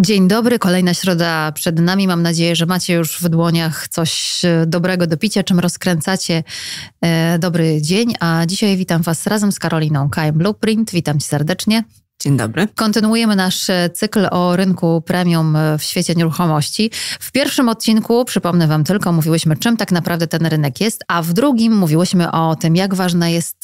Dzień dobry, kolejna środa przed nami. Mam nadzieję, że macie już w dłoniach coś e, dobrego do picia, czym rozkręcacie e, dobry dzień. A dzisiaj witam Was razem z Karoliną KM Blueprint. Witam Cię serdecznie. Dzień dobry. Kontynuujemy nasz e, cykl o rynku premium w świecie nieruchomości. W pierwszym odcinku, przypomnę Wam tylko, mówiłyśmy, czym tak naprawdę ten rynek jest, a w drugim mówiłyśmy o tym, jak ważna jest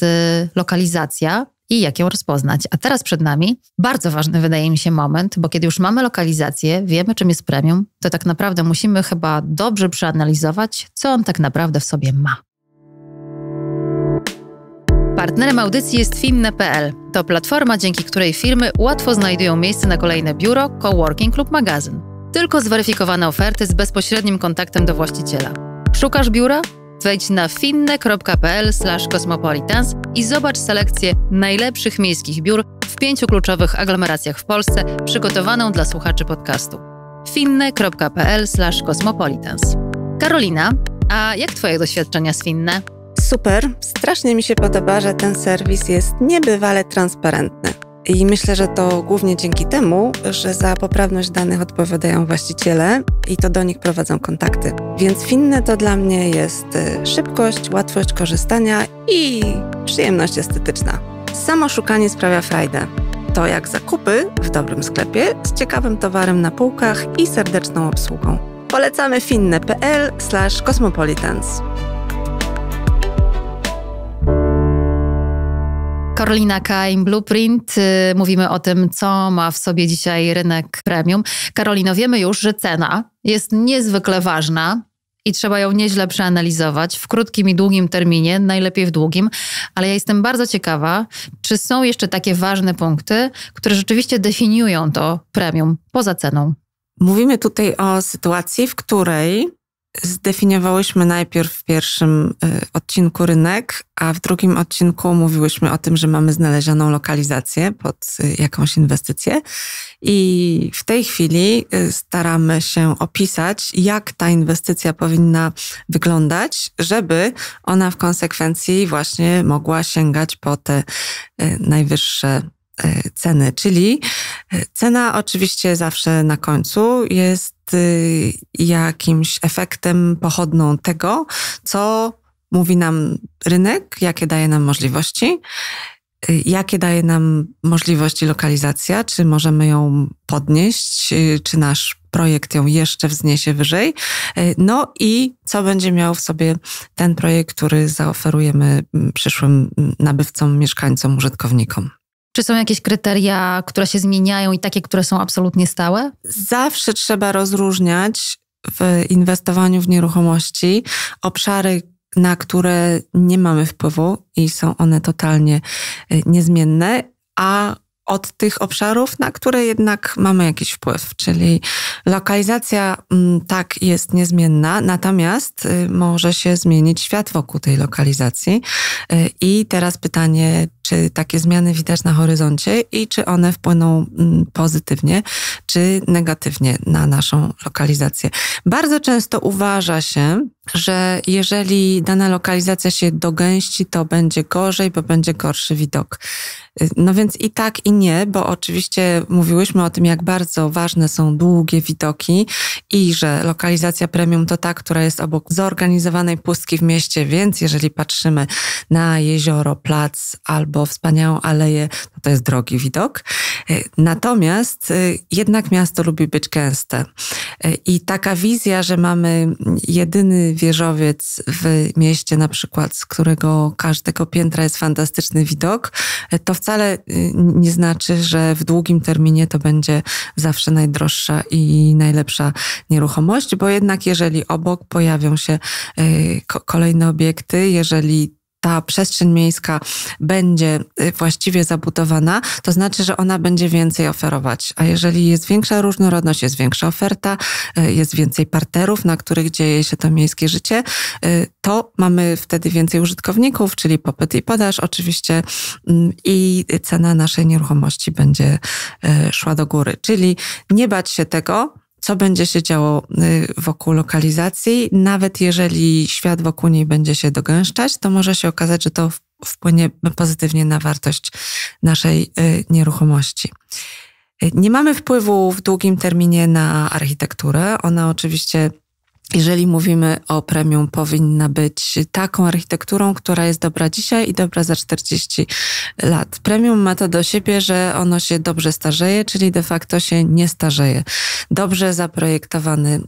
lokalizacja i jak ją rozpoznać. A teraz przed nami bardzo ważny wydaje mi się moment, bo kiedy już mamy lokalizację, wiemy czym jest premium, to tak naprawdę musimy chyba dobrze przeanalizować, co on tak naprawdę w sobie ma. Partnerem audycji jest finne.pl. To platforma, dzięki której firmy łatwo znajdują miejsce na kolejne biuro, coworking lub magazyn. Tylko zweryfikowane oferty z bezpośrednim kontaktem do właściciela. Szukasz biura? Wejdź na finne.pl/kosmopolitans i zobacz selekcję najlepszych miejskich biur w pięciu kluczowych aglomeracjach w Polsce, przygotowaną dla słuchaczy podcastu. finne.pl/kosmopolitans. Karolina, a jak twoje doświadczenia z Finne? Super, strasznie mi się podoba, że ten serwis jest niebywale transparentny. I myślę, że to głównie dzięki temu, że za poprawność danych odpowiadają właściciele i to do nich prowadzą kontakty. Więc finne to dla mnie jest y, szybkość, łatwość korzystania i przyjemność estetyczna. Samo szukanie sprawia frajdę. To jak zakupy w dobrym sklepie z ciekawym towarem na półkach i serdeczną obsługą. Polecamy finne.pl/kosmopolitans. Karolina Kain, Blueprint. Y, mówimy o tym, co ma w sobie dzisiaj rynek premium. Karolino, wiemy już, że cena jest niezwykle ważna i trzeba ją nieźle przeanalizować w krótkim i długim terminie, najlepiej w długim, ale ja jestem bardzo ciekawa, czy są jeszcze takie ważne punkty, które rzeczywiście definiują to premium poza ceną. Mówimy tutaj o sytuacji, w której Zdefiniowałyśmy najpierw w pierwszym y, odcinku rynek, a w drugim odcinku mówiłyśmy o tym, że mamy znalezioną lokalizację pod y, jakąś inwestycję. I w tej chwili y, staramy się opisać, jak ta inwestycja powinna wyglądać, żeby ona w konsekwencji właśnie mogła sięgać po te najwyższe ceny, czyli cena oczywiście zawsze na końcu jest jest y, jakimś efektem pochodną tego, co mówi nam rynek, jakie daje nam możliwości, y, jakie daje nam możliwości lokalizacja, czy możemy ją podnieść, y, czy nasz projekt ją jeszcze wzniesie wyżej. No i co będzie miał w sobie ten projekt, który zaoferujemy mm, przyszłym mm, nabywcom, mieszkańcom, użytkownikom. Czy są jakieś kryteria, które się zmieniają i takie, które są absolutnie stałe? Zawsze trzeba rozróżniać w inwestowaniu w nieruchomości obszary, na które nie mamy wpływu i są one totalnie y, niezmienne, a od tych obszarów, na które jednak mamy jakiś wpływ, czyli lokalizacja mm, tak jest niezmienna, natomiast y, może się zmienić świat wokół tej lokalizacji. Y, I teraz pytanie, czy takie zmiany widać na horyzoncie i czy one wpłyną mm, pozytywnie czy negatywnie na naszą lokalizację. Bardzo często uważa się, że jeżeli dana lokalizacja się dogęści, to będzie gorzej, bo będzie gorszy widok. No więc i tak, i nie, bo oczywiście mówiłyśmy o tym, jak bardzo ważne są długie widoki i że lokalizacja premium to ta, która jest obok zorganizowanej pustki w mieście, więc jeżeli patrzymy na jezioro, plac albo wspaniałą aleję, to no to jest drogi widok. Natomiast y, jednak miasto lubi być gęste y, i taka wizja, że mamy jedyny wieżowiec w mieście na przykład, z którego każdego piętra jest fantastyczny widok, to wcale y, nie znaczy, że w długim terminie to będzie zawsze najdroższa i najlepsza nieruchomość, bo jednak jeżeli obok pojawią się y, kolejne obiekty, jeżeli ta przestrzeń miejska będzie y, właściwie zabudowana, to znaczy, że ona będzie więcej oferować. A jeżeli jest większa różnorodność, jest większa oferta, y, jest więcej parterów, na których dzieje się to miejskie życie, y, to mamy wtedy więcej użytkowników, czyli popyt i podaż oczywiście mm, i cena naszej nieruchomości będzie szła do góry. Czyli nie bać się tego, co będzie się działo y, wokół lokalizacji. Nawet jeżeli świat wokół niej będzie się dogęszczać, to może się okazać, że to wpłynie pozytywnie na wartość naszej y, nieruchomości. Y, nie mamy wpływu w długim terminie na architekturę. Ona oczywiście jeżeli mówimy o premium, powinna być taką architekturą, która jest dobra dzisiaj i dobra za 40 lat. Premium ma to do siebie, że ono się dobrze starzeje, czyli de facto się nie starzeje. Dobrze zaprojektowany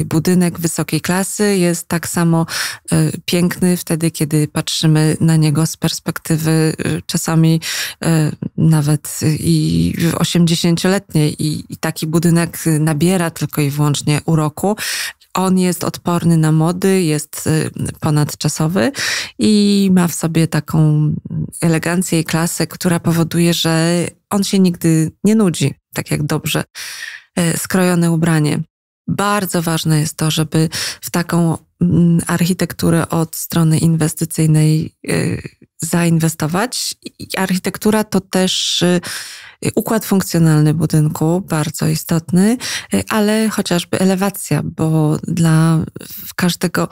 y, budynek wysokiej klasy jest tak samo y, piękny wtedy, kiedy patrzymy na niego z perspektywy y, czasami nawet i 80-letniej i taki budynek nabiera tylko i wyłącznie uroku on jest odporny na mody, jest y, ponadczasowy i ma w sobie taką elegancję i klasę, która powoduje, że on się nigdy nie nudzi, tak jak dobrze e, skrojone ubranie. Bardzo ważne jest to, żeby w taką mm, architekturę od strony inwestycyjnej y, zainwestować. Architektura to też y, układ funkcjonalny budynku, bardzo istotny, y, ale chociażby elewacja, bo dla każdego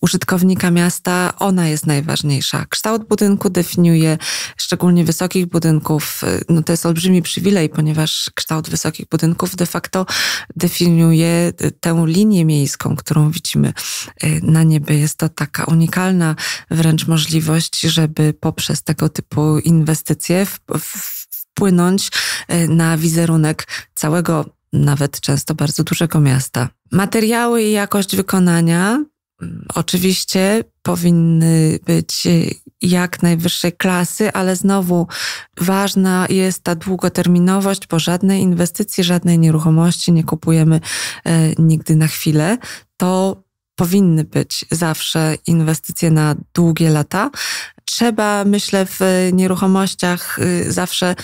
użytkownika miasta ona jest najważniejsza. Kształt budynku definiuje szczególnie wysokich budynków. Y, no to jest olbrzymi przywilej, ponieważ kształt wysokich budynków de facto definiuje tę linię miejską, którą widzimy na niebie. Jest to taka unikalna wręcz możliwość, żeby żeby poprzez tego typu inwestycje wpłynąć e, na wizerunek całego, nawet często bardzo dużego miasta. Materiały i jakość wykonania mm, oczywiście powinny być e, jak najwyższej klasy, ale znowu ważna jest ta długoterminowość, bo żadnej inwestycji, żadnej nieruchomości nie kupujemy e, nigdy na chwilę. To powinny być zawsze inwestycje na długie lata, trzeba, myślę, w nieruchomościach y, zawsze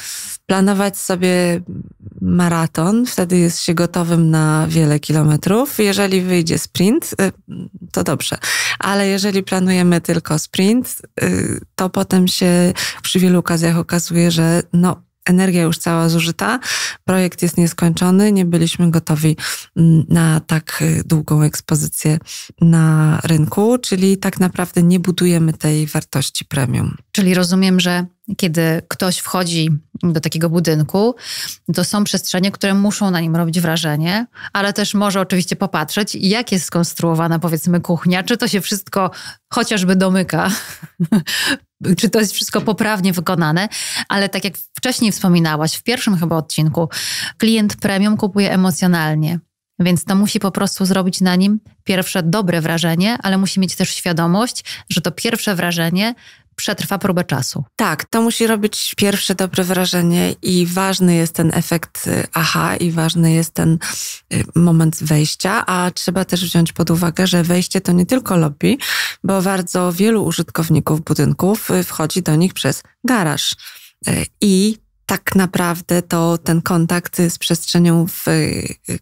planować sobie maraton, wtedy jest się gotowym na wiele kilometrów. Jeżeli wyjdzie sprint, y, to dobrze, ale jeżeli planujemy tylko sprint, y, to potem się przy wielu okazjach okazuje, że no, energia już cała zużyta, projekt jest nieskończony, nie byliśmy gotowi mm, na tak y, długą ekspozycję na rynku, czyli tak naprawdę nie budujemy tej wartości premium. Czyli rozumiem, że kiedy ktoś wchodzi do takiego budynku, to są przestrzenie, które muszą na nim robić wrażenie, ale też może oczywiście popatrzeć, jak jest skonstruowana powiedzmy kuchnia, czy to się wszystko chociażby domyka czy to jest wszystko poprawnie wykonane, ale tak jak wcześniej wspominałaś, w pierwszym chyba odcinku, klient premium kupuje emocjonalnie. Więc to musi po prostu zrobić na nim pierwsze dobre wrażenie, ale musi mieć też świadomość, że to pierwsze wrażenie przetrwa próbę czasu. Tak, to musi robić pierwsze dobre wrażenie i ważny jest ten efekt y, aha i ważny jest ten y, moment wejścia, a trzeba też wziąć pod uwagę, że wejście to nie tylko lobby, bo bardzo wielu użytkowników budynków y, wchodzi do nich przez garaż. I tak naprawdę to ten kontakt z przestrzenią w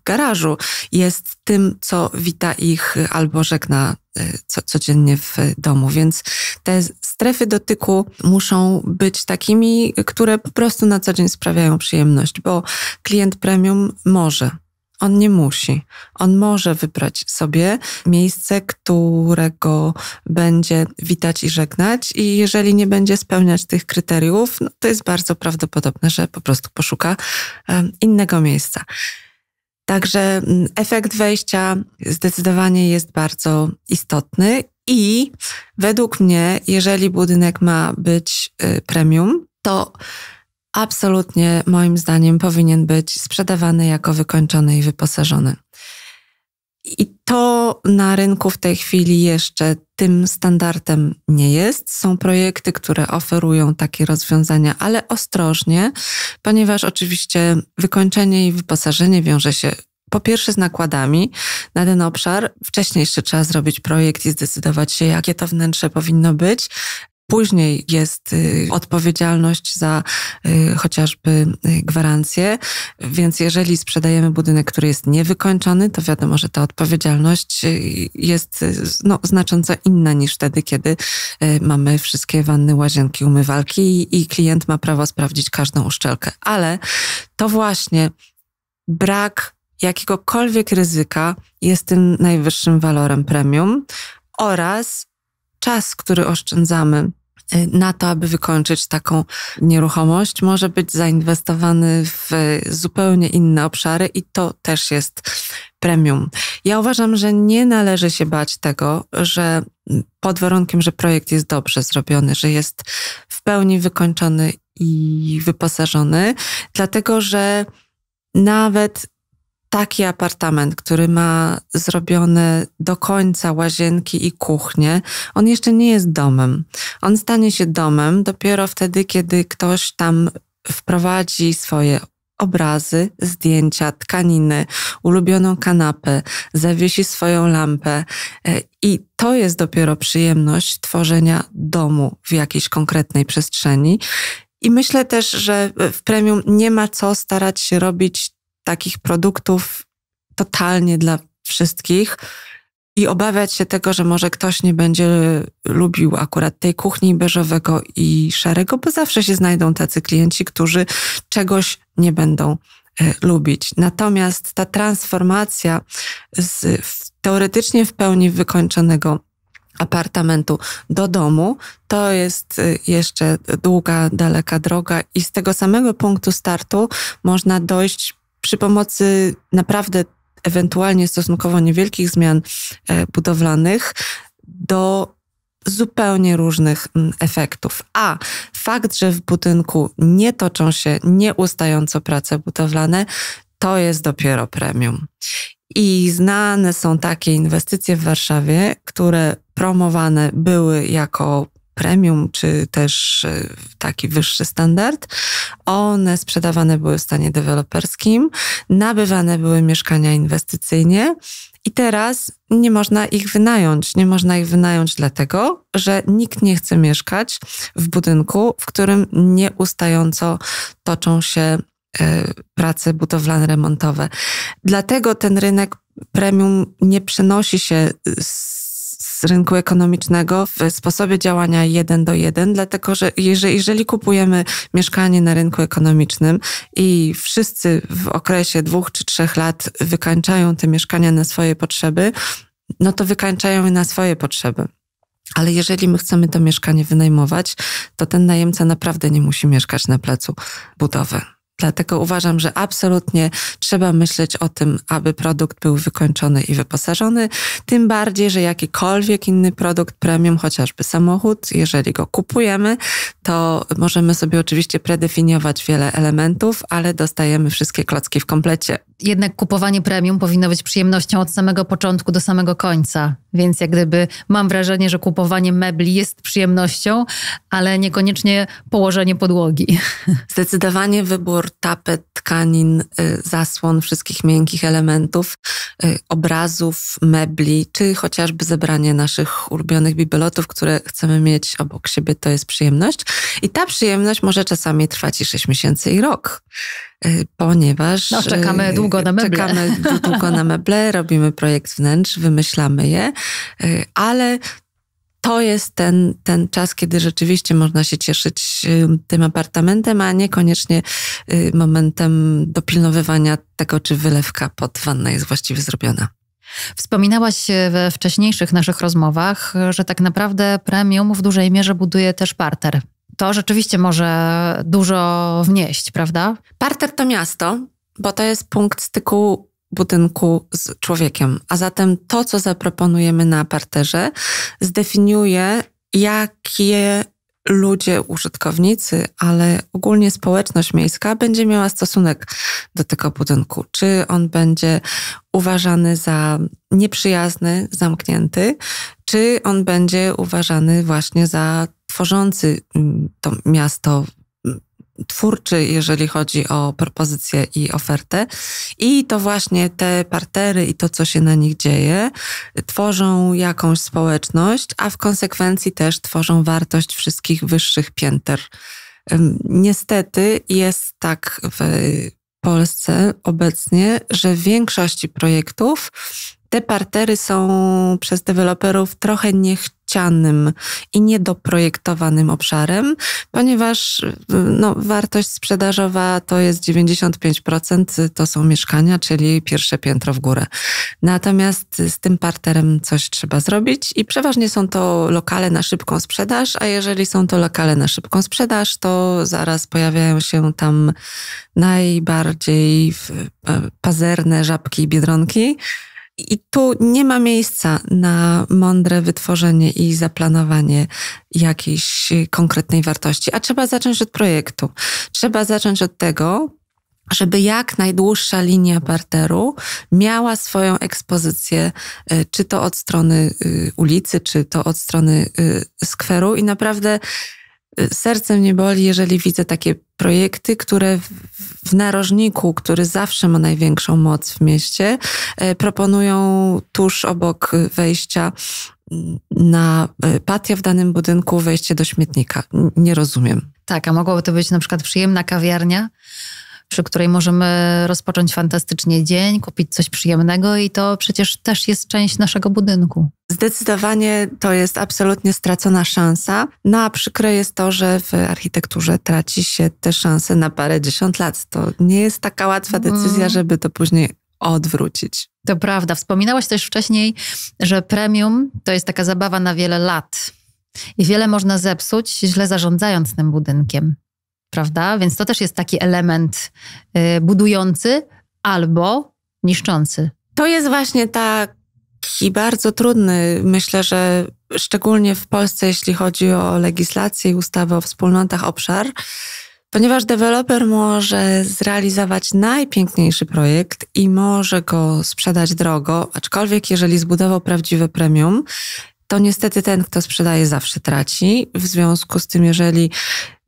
garażu jest tym, co wita ich albo żegna Y, co, codziennie w domu. Więc te strefy dotyku muszą być takimi, które po prostu na co dzień sprawiają przyjemność, bo klient premium może. On nie musi. On może wybrać sobie miejsce, którego będzie witać i żegnać, i jeżeli nie będzie spełniać tych kryteriów, no to jest bardzo prawdopodobne, że po prostu poszuka innego miejsca. Także mm, efekt wejścia zdecydowanie jest bardzo istotny i według mnie, jeżeli budynek ma być y, premium, to absolutnie moim zdaniem powinien być sprzedawany jako wykończony i wyposażony. I to na rynku w tej chwili jeszcze tym standardem nie jest. Są projekty, które oferują takie rozwiązania, ale ostrożnie, ponieważ oczywiście wykończenie i wyposażenie wiąże się po pierwsze z nakładami na ten obszar. Wcześniej jeszcze trzeba zrobić projekt i zdecydować się, jakie to wnętrze powinno być. Później jest y, odpowiedzialność za y, chociażby y, gwarancję, więc jeżeli sprzedajemy budynek, który jest niewykończony, to wiadomo, że ta odpowiedzialność jest no, znacząco inna niż wtedy, kiedy mamy wszystkie wanny, łazienki, umywalki i klient ma prawo sprawdzić każdą uszczelkę. Ale to właśnie brak jakiegokolwiek ryzyka jest tym najwyższym walorem premium oraz czas, który oszczędzamy y, na to, aby wykończyć taką nieruchomość, może być zainwestowany w zupełnie inne obszary i to też jest premium. Ja uważam, że nie należy się bać tego, że pod warunkiem, że projekt jest dobrze zrobiony, że jest w pełni wykończony i wyposażony, dlatego że nawet taki apartament, który ma zrobione do końca łazienki i kuchnię, on jeszcze nie jest domem. On stanie się domem dopiero wtedy, kiedy ktoś tam wprowadzi swoje obrazy, zdjęcia, tkaniny, ulubioną kanapę, zawiesi swoją lampę. E, I to jest dopiero przyjemność tworzenia domu w jakiejś konkretnej przestrzeni. I myślę też, że w premium nie ma co starać się robić takich produktów totalnie dla wszystkich i obawiać się tego, że może ktoś nie będzie lubił akurat tej kuchni beżowego i szarego, bo zawsze się znajdą tacy klienci, którzy czegoś nie będą e, lubić. Natomiast ta transformacja z teoretycznie w pełni wykończonego apartamentu do domu, to jest e, jeszcze długa, daleka droga i z tego samego punktu startu można dojść przy pomocy naprawdę ewentualnie stosunkowo niewielkich zmian e, budowlanych do zupełnie różnych mm, efektów. A fakt, że w budynku nie toczą się nieustająco prace budowlane, to jest dopiero premium. I znane są takie inwestycje w Warszawie, które promowane były jako premium, czy też e, taki wyższy standard. One sprzedawane były w stanie deweloperskim, nabywane były mieszkania inwestycyjnie. I teraz nie można ich wynająć. Nie można ich wynająć dlatego, że nikt nie chce mieszkać w budynku, w którym nieustająco toczą się e, prace budowlane, remontowe. Dlatego ten rynek premium nie przenosi się z z rynku ekonomicznego w sposobie działania jeden do jeden, dlatego że jeżeli, jeżeli kupujemy mieszkanie na rynku ekonomicznym i wszyscy w okresie dwóch czy trzech lat wykańczają te mieszkania na swoje potrzeby, no to wykańczają je na swoje potrzeby. Ale jeżeli my chcemy to mieszkanie wynajmować, to ten najemca naprawdę nie musi mieszkać na placu budowy. Dlatego uważam, że absolutnie trzeba myśleć o tym, aby produkt był wykończony i wyposażony. Tym bardziej, że jakikolwiek inny produkt premium, chociażby samochód, jeżeli go kupujemy, to możemy sobie oczywiście predefiniować wiele elementów, ale dostajemy wszystkie klocki w komplecie. Jednak kupowanie premium powinno być przyjemnością od samego początku do samego końca, więc jak gdyby mam wrażenie, że kupowanie mebli jest przyjemnością, ale niekoniecznie położenie podłogi. Zdecydowanie wybór tapet, tkanin, y, zasłon, wszystkich miękkich elementów, y, obrazów, mebli, czy chociażby zebranie naszych ulubionych bibelotów, które chcemy mieć obok siebie, to jest przyjemność. I ta przyjemność może czasami trwać i 6 miesięcy i rok, y, ponieważ. No, czekamy y, długo na meble. Czekamy długo na meble, robimy projekt wnętrz, wymyślamy je, y, ale to jest ten, ten czas, kiedy rzeczywiście można się cieszyć tym apartamentem, a niekoniecznie momentem dopilnowywania tego, czy wylewka pod wannę jest właściwie zrobiona. Wspominałaś we wcześniejszych naszych rozmowach, że tak naprawdę premium w dużej mierze buduje też parter to rzeczywiście może dużo wnieść, prawda? Parter to miasto, bo to jest punkt styku budynku z człowiekiem. A zatem to, co zaproponujemy na parterze, zdefiniuje, jakie ludzie, użytkownicy, ale ogólnie społeczność miejska będzie miała stosunek do tego budynku. Czy on będzie uważany za nieprzyjazny, zamknięty, czy on będzie uważany właśnie za tworzący mm, to miasto mm, twórczy, jeżeli chodzi o propozycje i ofertę. I to właśnie te partery i to, co się na nich dzieje, tworzą jakąś społeczność, a w konsekwencji też tworzą wartość wszystkich wyższych pięter. Niestety jest tak w Polsce obecnie, że w większości projektów te partery są przez deweloperów trochę niech ścianym i niedoprojektowanym obszarem, ponieważ no, wartość sprzedażowa to jest 95%, to są mieszkania, czyli pierwsze piętro w górę. Natomiast z tym parterem coś trzeba zrobić i przeważnie są to lokale na szybką sprzedaż, a jeżeli są to lokale na szybką sprzedaż, to zaraz pojawiają się tam najbardziej e, pazerne żabki i biedronki, i tu nie ma miejsca na mądre wytworzenie i zaplanowanie jakiejś konkretnej wartości, a trzeba zacząć od projektu. Trzeba zacząć od tego, żeby jak najdłuższa linia parteru miała swoją ekspozycję, e, czy to od strony y, ulicy, czy to od strony y, skweru i naprawdę serce mnie boli, jeżeli widzę takie projekty, które w narożniku, który zawsze ma największą moc w mieście, e, proponują tuż obok wejścia na e, patio w danym budynku wejście do śmietnika. Nie rozumiem. Tak, a mogłoby to być na przykład przyjemna kawiarnia, przy której możemy rozpocząć fantastycznie dzień, kupić coś przyjemnego i to przecież też jest część naszego budynku. Zdecydowanie to jest absolutnie stracona szansa. No a przykre jest to, że w architekturze traci się te szanse na parę dziesiąt lat. To nie jest taka łatwa mm. decyzja, żeby to później odwrócić. To prawda. Wspominałaś też wcześniej, że premium to jest taka zabawa na wiele lat. I wiele można zepsuć, źle zarządzając tym budynkiem prawda? Więc to też jest taki element y, budujący albo niszczący. To jest właśnie taki bardzo trudny, myślę, że szczególnie w Polsce, jeśli chodzi o legislację i ustawę o wspólnotach, obszar, ponieważ deweloper może zrealizować najpiękniejszy projekt i może go sprzedać drogo, aczkolwiek jeżeli zbudował prawdziwe premium, to niestety ten, kto sprzedaje, zawsze traci. W związku z tym, jeżeli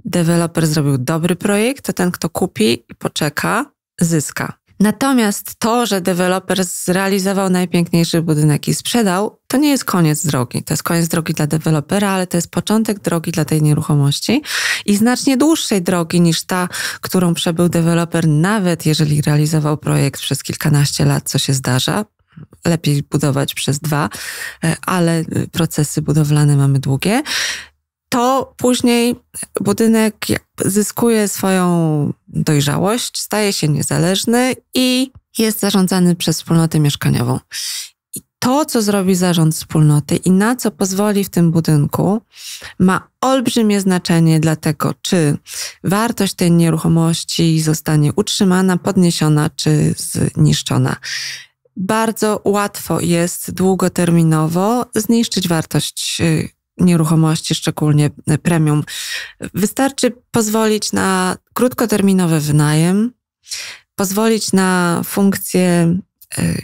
deweloper zrobił dobry projekt, to ten, kto kupi i poczeka, zyska. Natomiast to, że deweloper zrealizował najpiękniejszy budynek i sprzedał, to nie jest koniec drogi. To jest koniec drogi dla dewelopera, ale to jest początek drogi dla tej nieruchomości i znacznie dłuższej drogi niż ta, którą przebył deweloper, nawet jeżeli realizował projekt przez kilkanaście lat, co się zdarza. Lepiej budować przez dwa, e, ale e, procesy budowlane mamy długie to później budynek zyskuje swoją dojrzałość, staje się niezależny i jest zarządzany przez wspólnotę mieszkaniową. I to, co zrobi zarząd wspólnoty i na co pozwoli w tym budynku, ma olbrzymie znaczenie dla tego, czy wartość tej nieruchomości zostanie utrzymana, podniesiona czy zniszczona bardzo łatwo jest długoterminowo zniszczyć wartość y, nieruchomości, szczególnie premium. Wystarczy pozwolić na krótkoterminowy wynajem, pozwolić na funkcje e,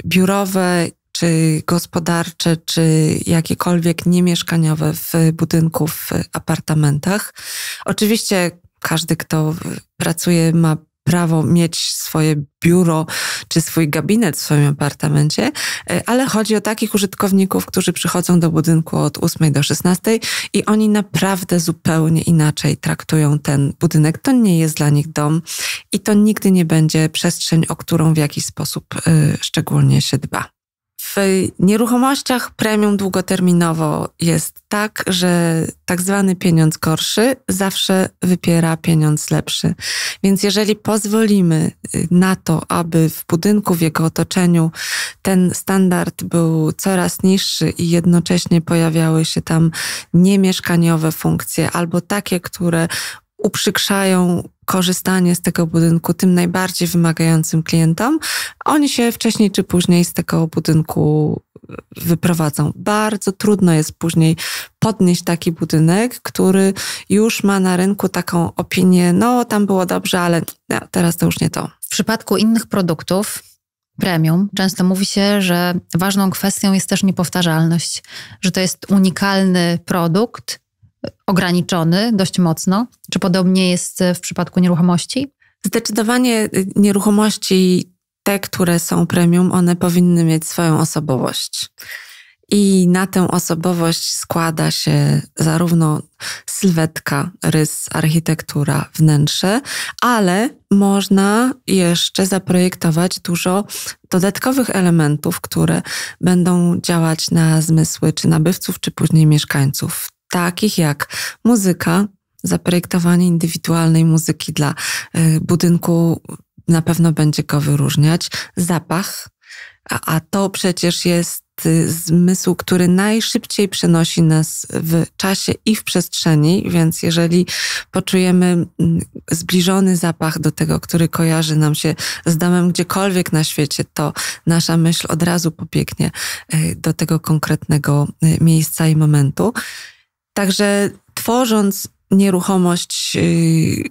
biurowe czy gospodarcze, czy jakiekolwiek niemieszkaniowe w budynku, w apartamentach. Oczywiście każdy, kto pracuje, ma prawo mieć swoje biuro czy swój gabinet w swoim apartamencie, e, ale chodzi o takich użytkowników, którzy przychodzą do budynku od 8 do 16 i oni naprawdę zupełnie inaczej traktują ten budynek. To nie jest dla nich dom i to nigdy nie będzie przestrzeń, o którą w jakiś sposób e, szczególnie się dba w nieruchomościach premium długoterminowo jest tak, że tak zwany pieniądz gorszy zawsze wypiera pieniądz lepszy. Więc jeżeli pozwolimy y, na to, aby w budynku, w jego otoczeniu ten standard był coraz niższy i jednocześnie pojawiały się tam niemieszkaniowe funkcje albo takie, które uprzykrzają korzystanie z tego budynku tym najbardziej wymagającym klientom, oni się wcześniej czy później z tego budynku e, wyprowadzą. Bardzo trudno jest później podnieść taki budynek, który już ma na rynku taką opinię, no tam było dobrze, ale no, teraz to już nie to. W przypadku innych produktów premium często mówi się, że ważną kwestią jest też niepowtarzalność, że to jest unikalny produkt, ograniczony dość mocno. Czy podobnie jest w przypadku nieruchomości? Zdecydowanie y, nieruchomości, te, które są premium, one powinny mieć swoją osobowość. I na tę osobowość składa się zarówno sylwetka, rys, architektura, wnętrze, ale można jeszcze zaprojektować dużo dodatkowych elementów, które będą działać na zmysły czy nabywców, czy później mieszkańców takich jak muzyka, zaprojektowanie indywidualnej muzyki dla e, budynku na pewno będzie go wyróżniać, zapach, a, to przecież jest y, zmysł, który najszybciej przenosi nas w czasie i w przestrzeni, więc jeżeli poczujemy zbliżony zapach do tego, który kojarzy nam się z domem gdziekolwiek na świecie, to nasza myśl od razu pobiegnie e, do tego konkretnego e, miejsca i momentu. Także tworząc nieruchomość, y,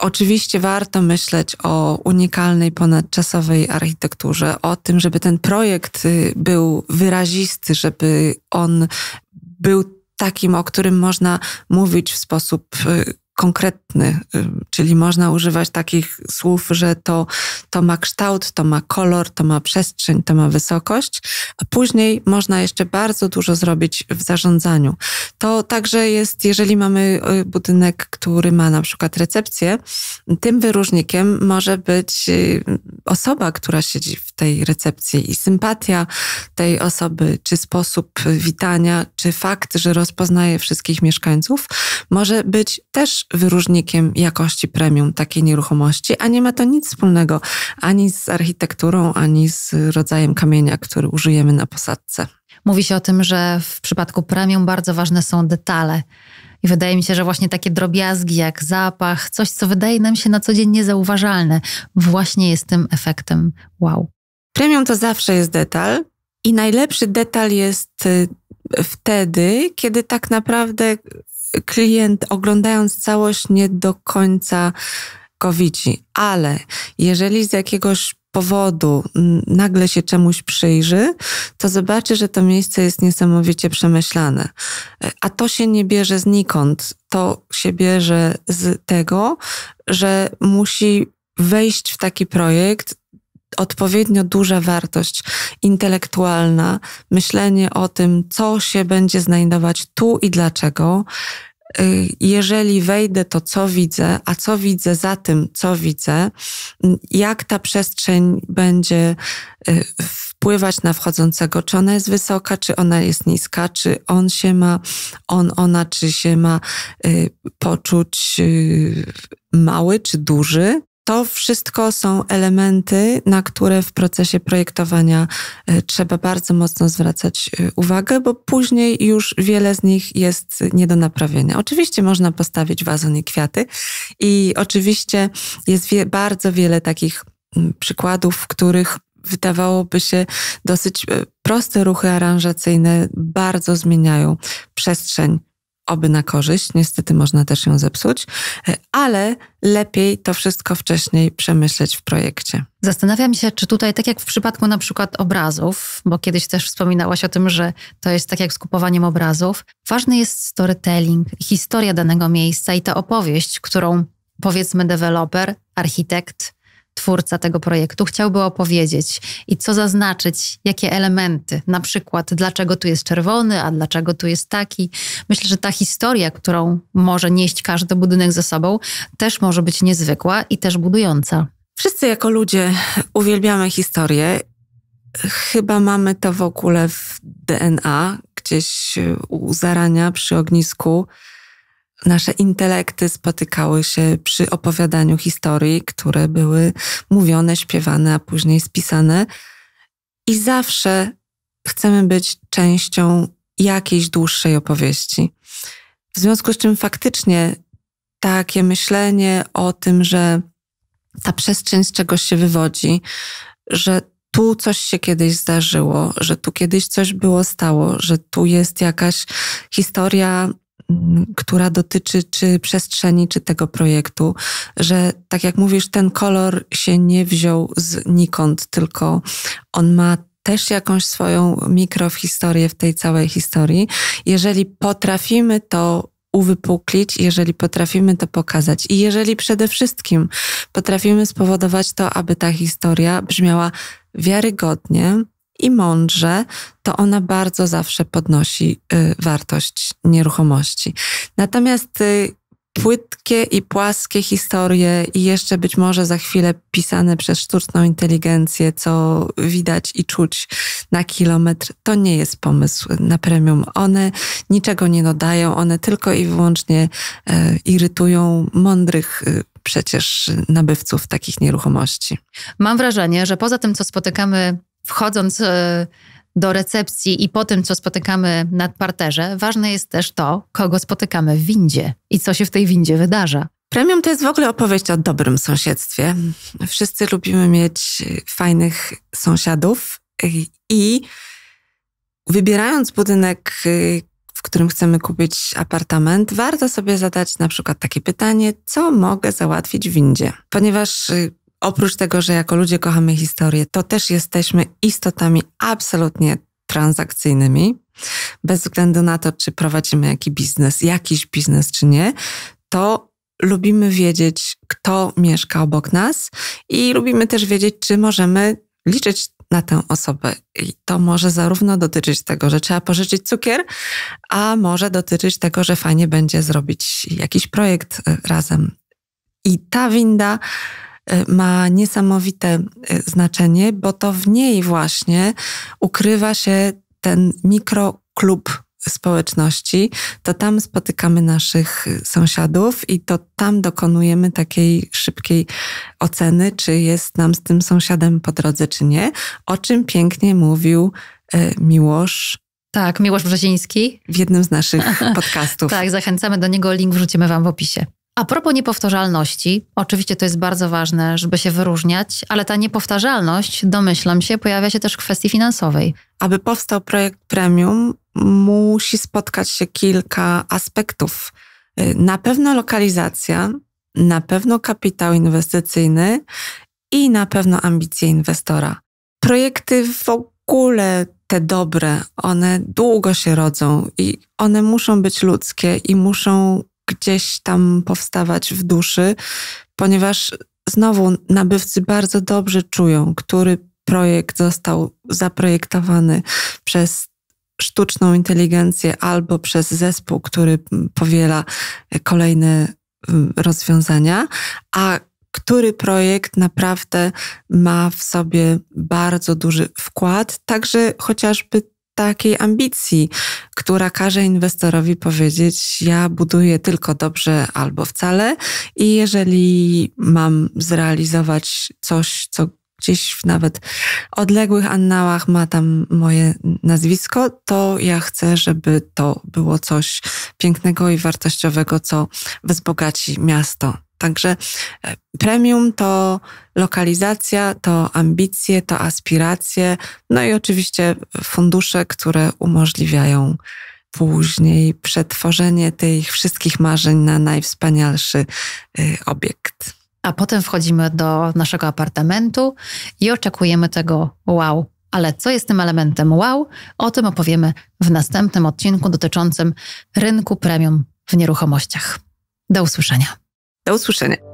oczywiście warto myśleć o unikalnej, ponadczasowej architekturze, o tym, żeby ten projekt y, był wyrazisty, żeby on był takim, o którym można mówić w sposób y, konkretny, y, czyli można używać takich słów, że to, to ma kształt, to ma kolor, to ma przestrzeń, to ma wysokość, a później można jeszcze bardzo dużo zrobić w zarządzaniu. To także jest, jeżeli mamy y, budynek, który ma na przykład recepcję, tym wyróżnikiem może być y, osoba, która siedzi w tej recepcji. I sympatia tej osoby, czy sposób witania, czy fakt, że rozpoznaje wszystkich mieszkańców, może być też wyróżnikiem jakości premium takiej nieruchomości, a nie ma to nic wspólnego ani z architekturą, ani z rodzajem kamienia, który użyjemy na posadce. Mówi się o tym, że w przypadku premium bardzo ważne są detale. I wydaje mi się, że właśnie takie drobiazgi jak zapach, coś, co wydaje nam się na co dzień niezauważalne, właśnie jest tym efektem wow. Premium to zawsze jest detal i najlepszy detal jest y, wtedy, kiedy tak naprawdę klient oglądając całość nie do końca go widzi. Ale jeżeli z jakiegoś powodu nagle się czemuś przyjrzy, to zobaczy, że to miejsce jest niesamowicie przemyślane. E, a to się nie bierze znikąd. To się bierze z tego, że musi wejść w taki projekt, odpowiednio duża wartość intelektualna, myślenie o tym, co się będzie znajdować tu i dlaczego. Y, jeżeli wejdę, to co widzę, a co widzę za tym, co widzę, jak ta przestrzeń będzie y, wpływać na wchodzącego, czy ona jest wysoka, czy ona jest niska, czy on się ma, on, ona, czy się ma y, poczuć mały, czy duży, to wszystko są elementy, na które w procesie projektowania e, trzeba bardzo mocno zwracać e, uwagę, bo później już wiele z nich jest nie do naprawienia. Oczywiście można postawić wazon i kwiaty i oczywiście jest wie, bardzo wiele takich przykładów, w których wydawałoby się dosyć e, proste ruchy aranżacyjne bardzo zmieniają przestrzeń oby na korzyść, niestety można też ją zepsuć, e, ale lepiej to wszystko wcześniej przemyśleć w projekcie. Zastanawiam się, czy tutaj, tak jak w przypadku na przykład obrazów, bo kiedyś też wspominałaś o tym, że to jest tak jak z kupowaniem obrazów, ważny jest storytelling, historia danego miejsca i ta opowieść, którą powiedzmy deweloper, architekt, twórca tego projektu chciałby opowiedzieć i co zaznaczyć, jakie elementy, na przykład dlaczego tu jest czerwony, a dlaczego tu jest taki. Myślę, że ta historia, którą może nieść każdy budynek ze sobą, też może być niezwykła i też budująca. Wszyscy jako ludzie uwielbiamy historię. Chyba mamy to w ogóle w DNA, gdzieś u zarania przy ognisku nasze intelekty spotykały się przy opowiadaniu historii, które były mówione, śpiewane, a później spisane. I zawsze chcemy być częścią jakiejś dłuższej opowieści. W związku z czym faktycznie takie myślenie o tym, że ta przestrzeń z czegoś się wywodzi, że tu coś się kiedyś zdarzyło, że tu kiedyś coś było stało, że tu jest jakaś historia która dotyczy czy przestrzeni, czy tego projektu, że tak jak mówisz, ten kolor się nie wziął znikąd, tylko on ma też jakąś swoją mikrohistorię w tej całej historii. Jeżeli potrafimy to uwypuklić, jeżeli potrafimy to pokazać i jeżeli przede wszystkim potrafimy spowodować to, aby ta historia brzmiała wiarygodnie, i mądrze, to ona bardzo zawsze podnosi y, wartość nieruchomości. Natomiast y, płytkie i płaskie historie i jeszcze być może za chwilę pisane przez sztuczną inteligencję, co widać i czuć na kilometr, to nie jest pomysł na premium. One niczego nie dodają, one tylko i wyłącznie e, irytują mądrych y, przecież nabywców takich nieruchomości. Mam wrażenie, że poza tym, co spotykamy wchodząc e, do recepcji i po tym, co spotykamy na parterze, ważne jest też to, kogo spotykamy w windzie i co się w tej windzie wydarza. Premium to jest w ogóle opowieść o dobrym sąsiedztwie. Wszyscy lubimy mieć fajnych sąsiadów i wybierając budynek, w którym chcemy kupić apartament, warto sobie zadać na przykład takie pytanie, co mogę załatwić w windzie? Ponieważ oprócz tego, że jako ludzie kochamy historię, to też jesteśmy istotami absolutnie transakcyjnymi. Bez względu na to, czy prowadzimy jaki biznes, jakiś biznes czy nie, to lubimy wiedzieć, kto mieszka obok nas i lubimy też wiedzieć, czy możemy liczyć na tę osobę. I to może zarówno dotyczyć tego, że trzeba pożyczyć cukier, a może dotyczyć tego, że fajnie będzie zrobić jakiś projekt e, razem. I ta winda E, ma niesamowite e, znaczenie, bo to w niej właśnie ukrywa się ten mikroklub społeczności, to tam spotykamy naszych e, sąsiadów i to tam dokonujemy takiej szybkiej oceny, czy jest nam z tym sąsiadem po drodze, czy nie, o czym pięknie mówił Miłosz. Tak, Miłosz Brzeziński. W jednym z naszych podcastów. tak, zachęcamy do niego, link wrzucimy Wam w opisie. A propos niepowtarzalności, oczywiście to jest bardzo ważne, żeby się wyróżniać, ale ta niepowtarzalność, domyślam się, pojawia się też w kwestii finansowej. Aby powstał projekt premium, musi spotkać się kilka aspektów. Y, na pewno lokalizacja, na pewno kapitał inwestycyjny i na pewno ambicje inwestora. Projekty w ogóle te dobre, one długo się rodzą i one muszą być ludzkie i muszą gdzieś tam powstawać w duszy, ponieważ znowu nabywcy bardzo dobrze czują, który projekt został zaprojektowany przez sztuczną inteligencję albo przez zespół, który powiela kolejne mm, rozwiązania, a który projekt naprawdę ma w sobie bardzo duży wkład, także chociażby takiej ambicji, która każe inwestorowi powiedzieć: Ja buduję tylko dobrze albo wcale, i jeżeli mam zrealizować coś, co gdzieś w nawet odległych annałach ma tam moje nazwisko, to ja chcę, żeby to było coś pięknego i wartościowego, co wzbogaci miasto. Także e, premium to lokalizacja, to ambicje, to aspiracje, no i oczywiście fundusze, które umożliwiają później przetworzenie tych wszystkich marzeń na najwspanialszy y, obiekt. A potem wchodzimy do naszego apartamentu i oczekujemy tego wow. Ale co jest tym elementem wow? O tym opowiemy w następnym odcinku dotyczącym rynku premium w nieruchomościach. Do usłyszenia. Do usłyszenia.